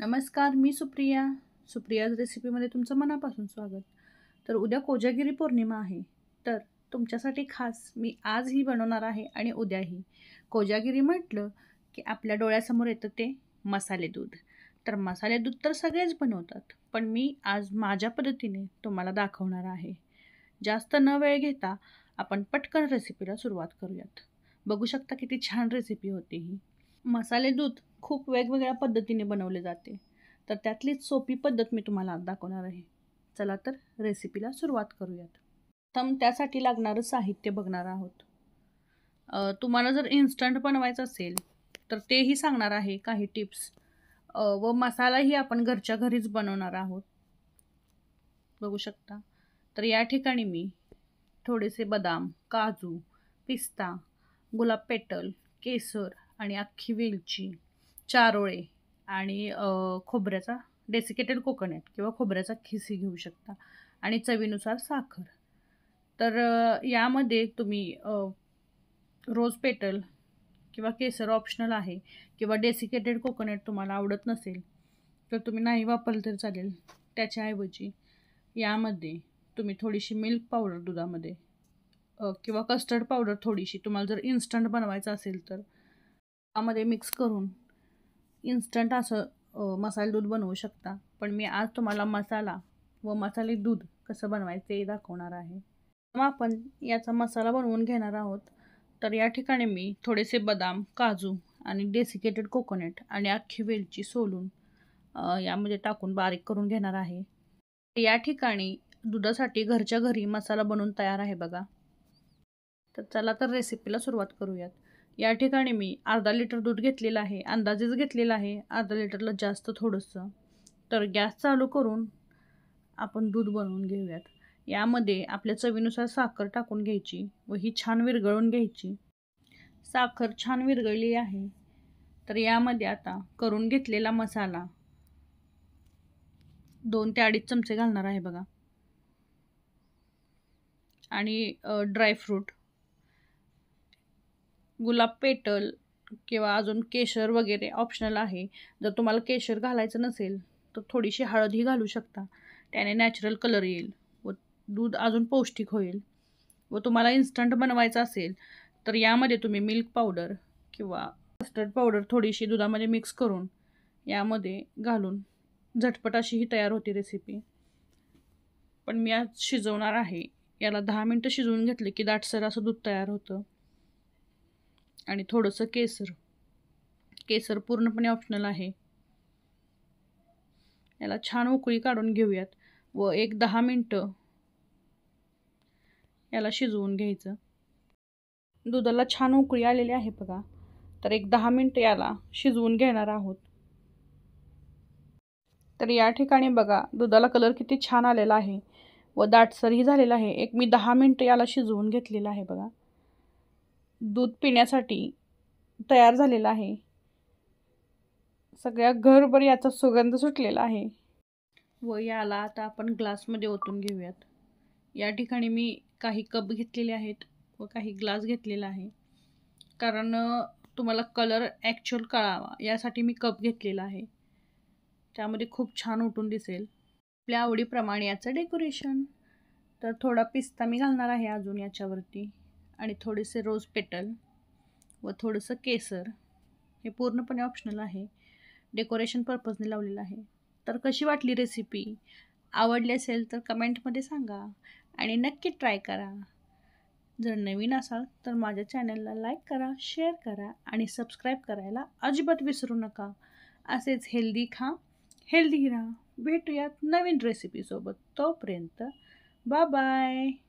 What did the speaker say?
नमस्कार मी सुप्रिया सुप्रियाज रेसिपीमध्ये तुमचं मनापासून स्वागत तर उद्या कोजागिरी पौर्णिमा आहे तर तुमच्यासाठी खास मी आजही बनवणार आहे आणि उद्याही कोजागिरी म्हटलं की आपल्या डोळ्यासमोर येतं ते मसाले दूध तर मसाले दूध तर सगळेच बनवतात पण मी आज माझ्या पद्धतीने तुम्हाला दाखवणार आहे जास्त न वेळ घेता आपण पटकन रेसिपीला सुरुवात करूयात बघू शकता किती छान रेसिपी होती ही मसाले दूध खूप वेगवेगळ्या पद्धतीने बनवले जाते तर त्यातलीच सोपी पद्धत मी तुम्हाला दाखवणार आहे चला तर रेसिपीला सुरुवात करूयात प्रथम त्यासाठी लागणारं साहित्य बघणार आहोत तुम्हाला जर इन्स्टंट बनवायचं असेल तर तेही सांगणार आहे काही टिप्स व मसालाही आपण घरच्या घरीच बनवणार आहोत बघू शकता तर या ठिकाणी मी थोडेसे बदाम काजू पिस्ता गुलाब पेटल केसर आणि अख्खी वेलची चारोळे आणि खोबऱ्याचा डेसिकेटेड कोकोनट किंवा खोबऱ्याचा खिसी घेऊ शकता आणि चवीनुसार साखर तर यामध्ये तुम्ही रोज पेटल किंवा केसर ऑप्शनल आहे किंवा डेसिकेटेड कोकोनट तुम्हाला आवडत नसेल तर तुम्ही नाही वापरलं तर चालेल त्याच्याऐवजी यामध्ये तुम्ही थोडीशी मिल्क पावडर दुधामध्ये किंवा कस्टर्ड पावडर थोडीशी तुम्हाला जर इन्स्टंट बनवायचं असेल तर मध्ये मिक्स करून इन्स्टंट असं मसाले दूध बनवू शकता पण मी आज तुम्हाला मसाला व मसाले दूध कसं बनवायचं ते दाखवणार आहे मग आपण याचा मसाला बनवून घेणार आहोत तर या ठिकाणी मी थोडेसे बदाम काजू आणि डेसिकेटेड कोकोनट आणि अख्खी वेलची सोलून यामध्ये टाकून बारीक करून घेणार आहे या ठिकाणी दुधासाठी घरच्या घरी मसाला बनवून तयार आहे बघा तर चला तर रेसिपीला सुरुवात करूयात या ठिकाणी मी अर्धा लिटर दूध घेतलेलं आहे अंदाजेच घेतलेलं आहे अर्धा लिटरला जास्त थोडंसं तर गॅस चालू करून आपण दूध बनवून घेऊयात यामध्ये आपल्या चवीनुसार साखर टाकून घ्यायची व ही छान विरघळून घ्यायची साखर छान विरघळली आहे तर यामध्ये आता करून घेतलेला मसाला दोन ते अडीच चमचे घालणार आहे बघा आणि ड्रायफ्रूट गुलाब पेटल किंवा अजून केशर वगैरे ऑप्शनल आहे जर तुम्हाला केशर घालायचं नसेल तर थोडीशी हळदही घालू शकता त्याने नॅचरल कलर येईल व दूध अजून पौष्टिक होईल व तुम्हाला इन्स्टंट बनवायचं असेल तर यामध्ये तुम्ही मिल्क पावडर किंवा कस्टर्ड पावडर थोडीशी दुधामध्ये मिक्स करून यामध्ये घालून झटपट अशी ही तयार होती रेसिपी पण मी आज शिजवणार आहे याला दहा मिनटं शिजवून घेतले की दाटसर असं दूध तयार होतं आणि थोडंसं केसर केसर पूर्णपणे ऑप्शनल आहे याला छान उकळी काढून घेऊयात व एक दहा मिनटं याला शिजवून घ्यायचं दुधाला छान उकळी आलेली आहे बघा तर एक दहा मिनटं याला शिजवून घेणार आहोत तर या ठिकाणी बघा दुधाला कलर किती छान आलेला आहे व दाटसरही झालेला आहे एक मी दहा मिनटं याला शिजवून घेतलेला आहे बघा दूध पिण्यासाठी तयार झालेला आहे सगळ्या घरभर याचा सुगंध सुटलेला आहे व याला आता आपण ग्लासमध्ये ओतून घेऊयात या ठिकाणी मी काही कप घेतलेले आहेत व काही ग्लास घेतलेला आहे कारण तुम्हाला कलर ॲक्च्युअल कळावा यासाठी मी कप घेतलेला आहे त्यामध्ये खूप छान उठून दिसेल आपल्या आवडीप्रमाणे याचं डेकोरेशन तर थोडा पिस्ता मी घालणार आहे अजून याच्यावरती आणि थोडेसे रोज पेटल व थोडंसं केसर हे पूर्णपणे ऑप्शनल आहे डेकोरेशन पर्पजने लावलेलं आहे तर कशी वाटली रेसिपी आवडली असेल तर कमेंटमध्ये सांगा आणि नक्की ट्राय करा जर नवीन असाल तर माझ्या चॅनलला लाईक करा शेअर करा आणि सबस्क्राईब करायला अजिबात विसरू नका असेच हेल्दी खा हेल्दी राहा भेटूयात नवीन रेसिपीसोबत तोपर्यंत बाय बाय